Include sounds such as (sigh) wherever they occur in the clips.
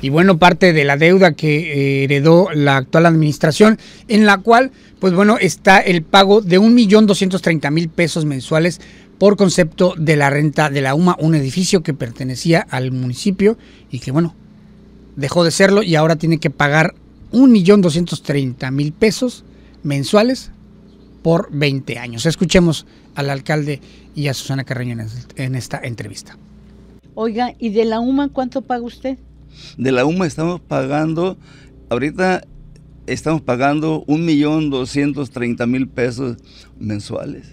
y bueno, parte de la deuda que eh, heredó la actual administración, en la cual, pues bueno, está el pago de 1.230.000 pesos mensuales por concepto de la renta de la UMA, un edificio que pertenecía al municipio y que bueno, dejó de serlo y ahora tiene que pagar 1.230.000 pesos mensuales por 20 años. Escuchemos al alcalde y a Susana Carreño en esta entrevista. Oiga, ¿y de la UMA cuánto paga usted? De la UMA estamos pagando, ahorita estamos pagando 1.230.000 pesos mensuales.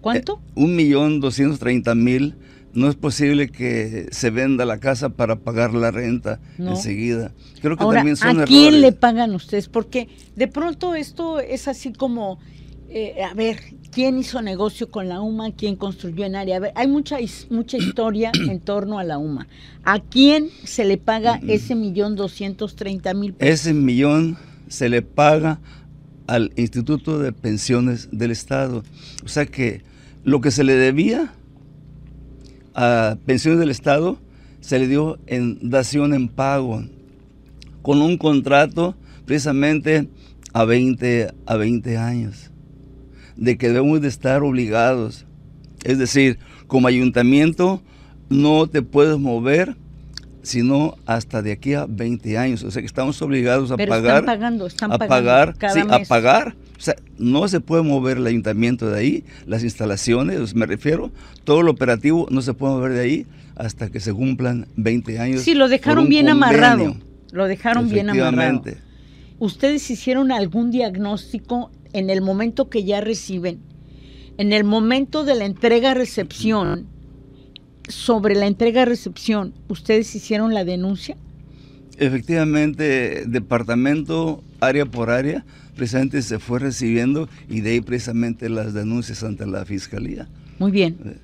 ¿Cuánto? 1.230.000, eh, No es posible que se venda la casa para pagar la renta enseguida. Creo que también son ¿a quién le pagan ustedes? Porque de pronto esto es así como eh, a ver, quién hizo negocio con la UMA, quién construyó en área. hay mucha, mucha historia (clears throat) en torno a la UMA. ¿A quién se le paga ese millón doscientos treinta mil Ese millón se le paga al Instituto de Pensiones del Estado. O sea que lo que se le debía a Pensiones del Estado se le dio en dación en pago con un contrato precisamente a 20, a 20 años de que debemos de estar obligados. Es decir, como ayuntamiento no te puedes mover sino hasta de aquí a 20 años. O sea que estamos obligados a pagar. Están pagando, están a pagar, pagando a pagar. O sea, no se puede mover el ayuntamiento de ahí, las instalaciones, me refiero, todo el operativo no se puede mover de ahí hasta que se cumplan 20 años. Sí, lo dejaron bien amarrado. Lo dejaron bien amarrado. ¿Ustedes hicieron algún diagnóstico en el momento que ya reciben, en el momento de la entrega-recepción, sobre la entrega-recepción, ¿ustedes hicieron la denuncia? Efectivamente, departamento, área por área, precisamente se fue recibiendo y de ahí precisamente las denuncias ante la fiscalía. Muy bien. Eh,